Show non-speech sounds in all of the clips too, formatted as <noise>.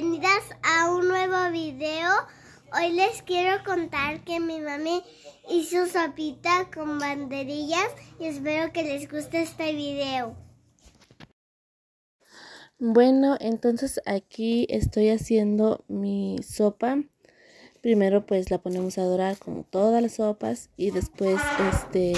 bienvenidas a un nuevo video. Hoy les quiero contar que mi mami hizo sopita con banderillas y espero que les guste este video. Bueno, entonces aquí estoy haciendo mi sopa. Primero pues la ponemos a dorar como todas las sopas y después este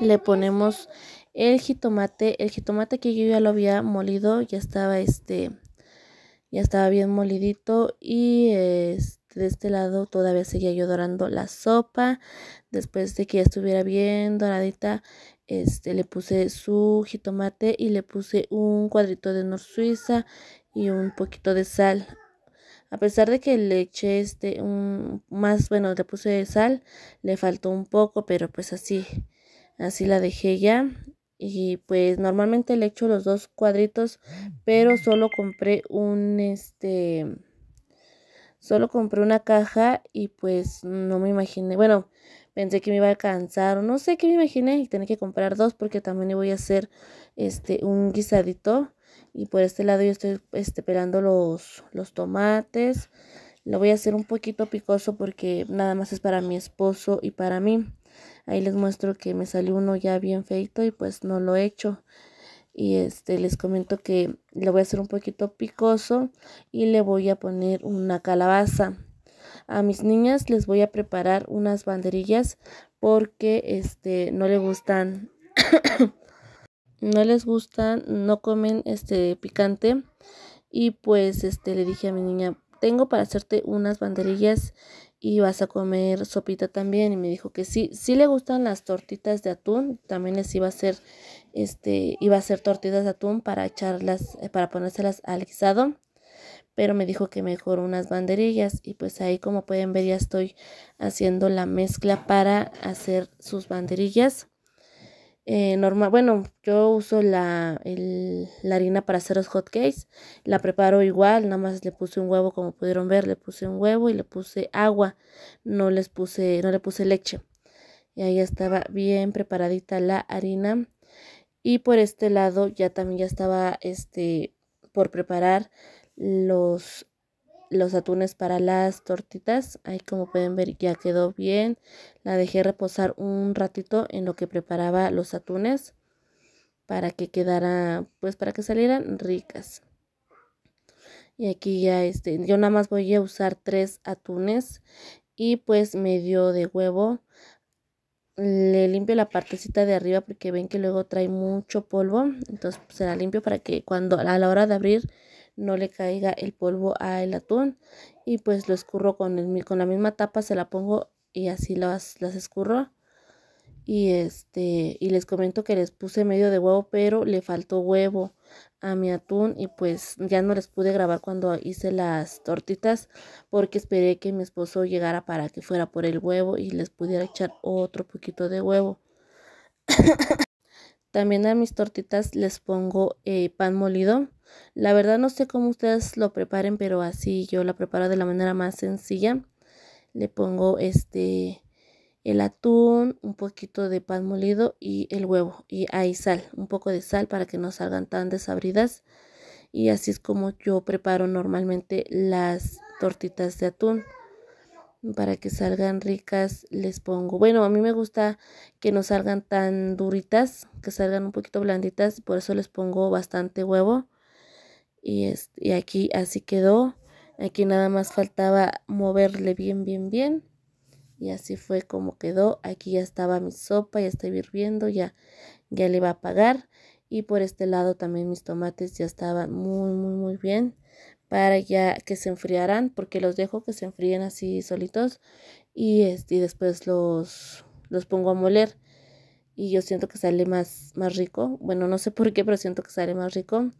le ponemos el jitomate, el jitomate que yo ya lo había molido, ya estaba este ya estaba bien molidito y de este lado todavía seguía yo dorando la sopa. Después de que ya estuviera bien doradita, este, le puse su jitomate y le puse un cuadrito de nor suiza y un poquito de sal. A pesar de que le eché este un más, bueno, le puse sal, le faltó un poco, pero pues así, así la dejé ya y pues normalmente le echo los dos cuadritos pero solo compré un este solo compré una caja y pues no me imaginé bueno pensé que me iba a alcanzar no sé qué me imaginé y tenía que comprar dos porque también le voy a hacer este un guisadito y por este lado yo estoy este, pelando los, los tomates lo voy a hacer un poquito picoso porque nada más es para mi esposo y para mí Ahí les muestro que me salió uno ya bien feito y pues no lo he hecho. Y este les comento que le voy a hacer un poquito picoso y le voy a poner una calabaza. A mis niñas les voy a preparar unas banderillas porque este no le gustan <coughs> no les gustan, no comen este picante y pues este le dije a mi niña, tengo para hacerte unas banderillas y vas a comer sopita también. Y me dijo que sí, sí le gustan las tortitas de atún, también les iba a hacer, este, iba a hacer tortitas de atún para echarlas, eh, para ponérselas al guisado. Pero me dijo que mejor unas banderillas y pues ahí como pueden ver ya estoy haciendo la mezcla para hacer sus banderillas. Eh, normal, bueno, yo uso la, harina para hacer los hot cakes. La preparo igual, nada más le puse un huevo, como pudieron ver, le puse un huevo y le puse agua. No les puse, no le puse leche. Y ahí estaba bien preparadita la harina. Y por este lado ya también ya estaba este por preparar los los atunes para las tortitas. Ahí como pueden ver ya quedó bien. La dejé reposar un ratito en lo que preparaba los atunes para que quedara, pues para que salieran ricas. Y aquí ya este, yo nada más voy a usar tres atunes y pues medio de huevo. Le limpio la partecita de arriba porque ven que luego trae mucho polvo. Entonces pues, se la limpio para que cuando a la hora de abrir no le caiga el polvo al atún y pues lo escurro con, el, con la misma tapa, se la pongo y así las, las escurro. Y este, y les comento que les puse medio de huevo, pero le faltó huevo a mi atún y pues ya no les pude grabar cuando hice las tortitas porque esperé que mi esposo llegara para que fuera por el huevo y les pudiera echar otro poquito de huevo. También a mis tortitas les pongo eh, pan molido. La verdad no sé cómo ustedes lo preparen, pero así yo la preparo de la manera más sencilla. Le pongo este el atún, un poquito de pan molido y el huevo. Y ahí sal, un poco de sal para que no salgan tan desabridas. Y así es como yo preparo normalmente las tortitas de atún para que salgan ricas les pongo bueno a mí me gusta que no salgan tan duritas que salgan un poquito blanditas por eso les pongo bastante huevo y, y aquí así quedó aquí nada más faltaba moverle bien bien bien y así fue como quedó aquí ya estaba mi sopa ya estoy hirviendo ya ya le va a apagar y por este lado también mis tomates ya estaban muy muy muy bien para ya que se enfriaran, porque los dejo que se enfríen así solitos y, este, y después los, los pongo a moler. Y yo siento que sale más, más rico. Bueno, no sé por qué, pero siento que sale más rico.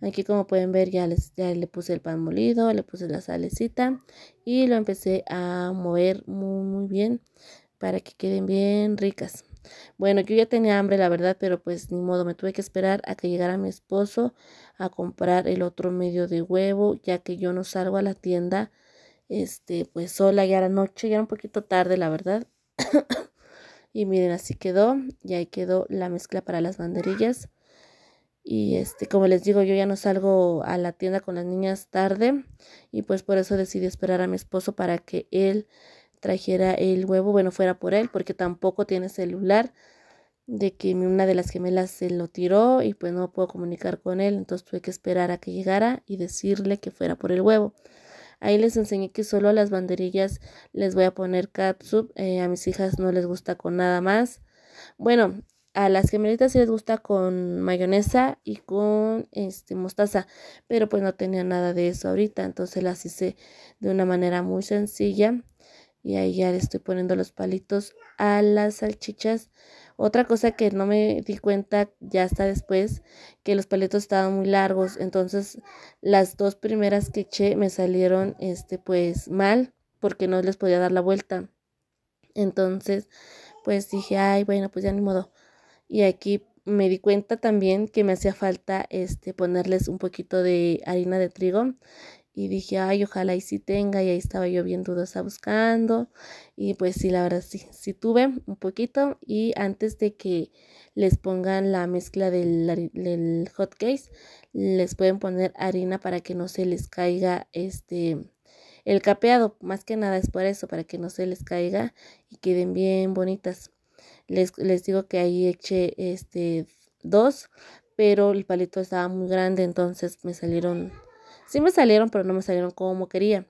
Aquí como pueden ver ya, les, le puse el pan molido, le puse la salecita y lo empecé a mover muy, muy bien para que queden bien ricas. Bueno, yo ya tenía hambre, la verdad, pero pues ni modo, me tuve que esperar a que llegara mi esposo a comprar el otro medio de huevo, ya que yo no salgo a la tienda, este, pues sola ya la noche, ya era un poquito tarde, la verdad. <coughs> y miren, así quedó, y ahí quedó la mezcla para las banderillas. Y este, como les digo, yo ya no salgo a la tienda con las niñas tarde y pues por eso decidí esperar a mi esposo para que él trajera el huevo, bueno, fuera por él, porque tampoco tiene celular de que una de las gemelas se lo tiró y pues no puedo comunicar con él, entonces tuve que esperar a que llegara y decirle que fuera por el huevo. Ahí les enseñé que solo a las banderillas les voy a poner catsup, eh, a mis hijas no les gusta con nada más. Bueno, a las gemelitas sí les gusta con mayonesa y con este mostaza, pero pues no tenía nada de eso ahorita, entonces las hice de una manera muy sencilla y ahí ya le estoy poniendo los palitos a las salchichas otra cosa que no me di cuenta ya hasta después, que los paletos estaban muy largos, entonces las dos primeras que eché me salieron este pues mal porque no les podía dar la vuelta. Entonces, pues dije, ay, bueno, pues ya ni modo. Y aquí me di cuenta también que me hacía falta este ponerles un poquito de harina de trigo y dije, ay, ojalá y sí tenga, y ahí estaba yo bien dudosa buscando, y pues sí, la verdad sí, sí tuve un poquito, y antes de que les pongan la mezcla del, del hot case, les pueden poner harina para que no se les caiga este, el capeado, más que nada es por eso, para que no se les caiga y queden bien bonitas. Les, les digo que ahí eché este, dos, pero el palito estaba muy grande, entonces me salieron Sí me salieron, pero no me salieron como quería.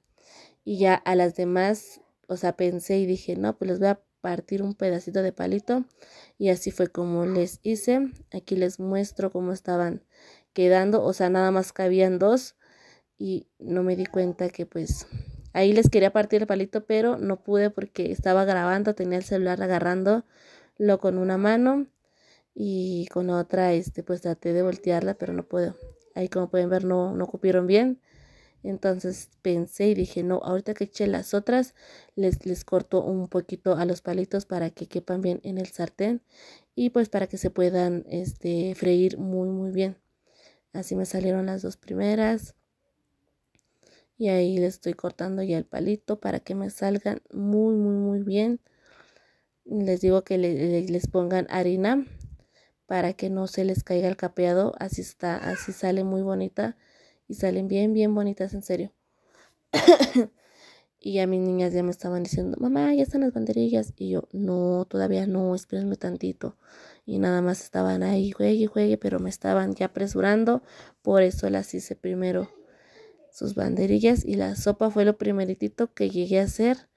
Y ya a las demás, o sea, pensé y dije, no, pues les voy a partir un pedacito de palito. Y así fue como les hice. Aquí les muestro cómo estaban quedando. O sea, nada más cabían dos. Y no me di cuenta que pues Ahí les quería partir el palito, pero no pude porque estaba grabando, tenía el celular Lo con una mano y con otra, este, pues traté de voltearla, pero no puedo. Ahí como pueden ver no, no cupieron bien. Entonces pensé y dije, no, ahorita que eché las otras, les, les corto un poquito a los palitos para que quepan bien en el sartén y pues para que se puedan este, freír muy muy bien. Así me salieron las dos primeras. Y ahí le estoy cortando ya el palito para que me salgan muy muy muy bien. Les digo que les pongan harina para que no se les caiga el capeado. Así está, así sale muy bonita y salen bien, bien bonitas, en serio. <coughs> y ya mis niñas ya me estaban diciendo, mamá, ya están las banderillas. Y yo, no, todavía no, espérenme tantito. Y nada más estaban ahí, juegue, juegue, pero me estaban ya apresurando, por eso las hice primero sus banderillas y la sopa fue lo primeritito que llegué a hacer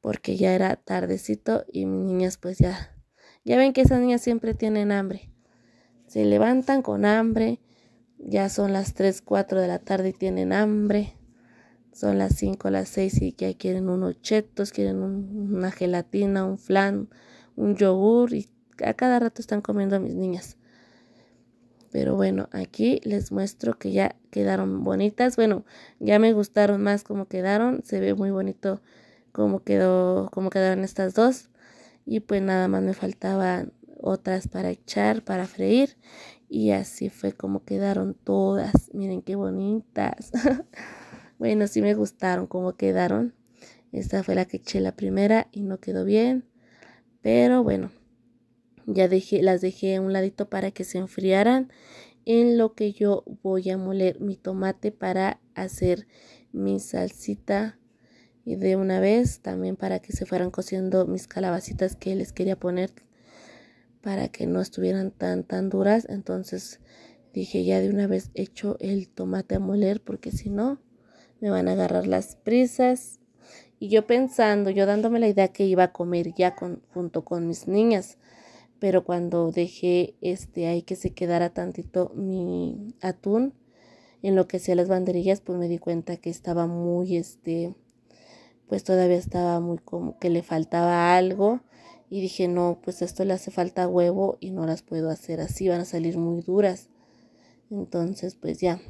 porque ya era tardecito y mis niñas pues ya ya ven que esas niñas siempre tienen hambre. Se levantan con hambre. Ya son las 3, 4 de la tarde y tienen hambre. Son las 5, las 6 y ya quieren unos chetos, quieren una gelatina, un flan, un yogur. Y a cada rato están comiendo a mis niñas. Pero bueno, aquí les muestro que ya quedaron bonitas. Bueno, ya me gustaron más como quedaron. Se ve muy bonito cómo quedó, como quedaron estas dos y pues nada más me faltaban otras para echar, para freír y así fue como quedaron todas. Miren qué bonitas. <laughs> bueno, sí me gustaron como quedaron. Esta fue la que eché la primera y no quedó bien. Pero bueno, ya dejé, las dejé a un ladito para que se enfriaran. En lo que yo voy a moler mi tomate para hacer mi salsita y de una vez también para que se fueran cociendo mis calabacitas que les quería poner para que no estuvieran tan tan duras entonces dije ya de una vez hecho el tomate a moler porque si no me van a agarrar las prisas y yo pensando yo dándome la idea que iba a comer ya junto con mis niñas pero cuando dejé este ahí que se quedara tantito mi atún en lo que hacía las banderillas pues me di cuenta que estaba muy este pues todavía estaba muy como que le faltaba algo y dije, no, pues esto le hace falta huevo y no las puedo hacer así, van a salir muy duras. Entonces, pues ya,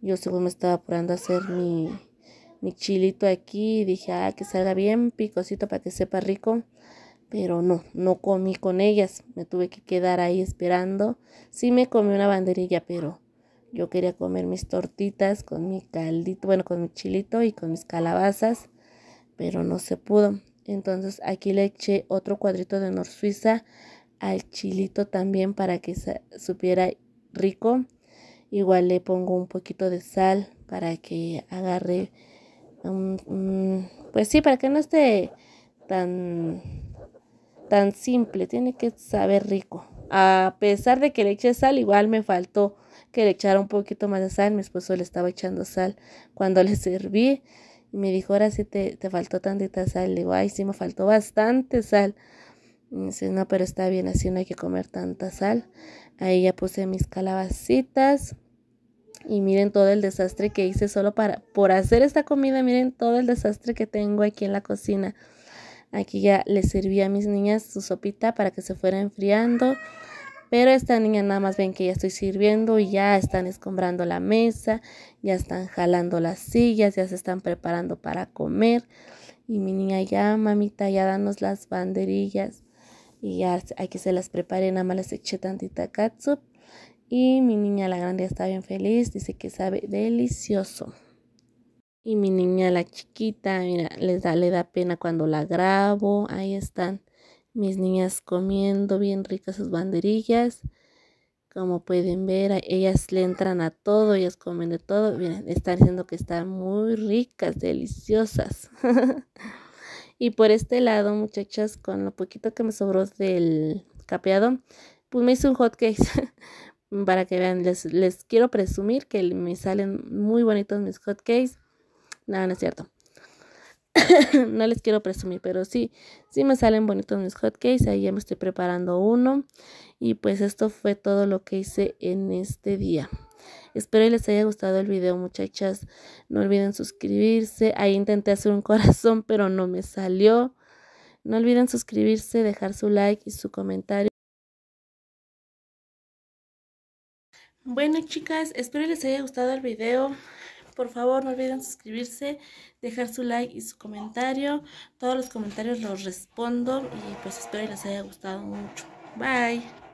yo según me estaba apurando a hacer mi, mi chilito aquí, y dije, ah, que salga bien picosito para que sepa rico, pero no, no comí con ellas, me tuve que quedar ahí esperando. Sí me comí una banderilla, pero yo quería comer mis tortitas con mi caldito, bueno, con mi chilito y con mis calabazas pero no se pudo. Entonces aquí le eché otro cuadrito de nor suiza al chilito también para que supiera rico. Igual le pongo un poquito de sal para que agarre, pues sí, para que no esté tan, tan simple, tiene que saber rico. A pesar de que le eché sal, igual me faltó que le echara un poquito más de sal. Mi esposo le estaba echando sal cuando le <laughs> serví me dijo, ahora sí te, faltó tantita sal. Le digo, ay, sí me faltó bastante sal. Y dice, no, pero está bien, así no hay que comer tanta sal. Ahí ya puse mis calabacitas. Y miren todo el desastre que hice solo para, por hacer esta comida. Miren todo el desastre que tengo aquí en la cocina. Aquí ya le serví a mis niñas su sopita para que se fuera enfriando. Pero esta niña nada más ven que ya estoy sirviendo y ya están escombrando la mesa, ya están jalando las sillas, ya se están preparando para comer. Y mi niña ya, mamita, ya danos las banderillas. Y ya hay que se las prepare, nada más les eché tantita katsup. Y mi niña la grande está bien feliz, dice que sabe delicioso. Y mi niña la chiquita, mira, les da, le da pena cuando la grabo, ahí están mis niñas comiendo bien ricas sus banderillas. Como pueden ver, ellas le entran a todo, ellas comen de todo. Miren, están diciendo que están muy ricas, deliciosas. <laughs> y por este lado, muchachas, con lo poquito que me sobró del capeado, pues me hice un hot case. <laughs> Para que vean, les, les, quiero presumir que me salen muy bonitos mis hot cakes. No, no es cierto. <laughs> no les quiero presumir, pero sí, sí me salen bonitos mis hotcakes. Ahí ya me estoy preparando uno. Y pues esto fue todo lo que hice en este día. Espero les haya gustado el video, muchachas. No olviden suscribirse. Ahí intenté hacer un <laughs> corazón, pero no me salió. No olviden suscribirse, dejar su like y su comentario. Bueno, chicas, espero les haya gustado el video. Por favor, no olviden suscribirse, dejar su like y su comentario. Todos los comentarios los respondo y pues espero que les haya gustado mucho. Bye.